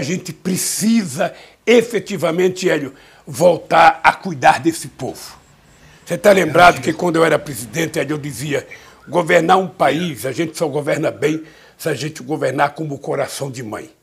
A gente precisa efetivamente, Hélio, voltar a cuidar desse povo. Você está lembrado que quando eu era presidente, Hélio, eu dizia: governar um país, a gente só governa bem se a gente governar como coração de mãe.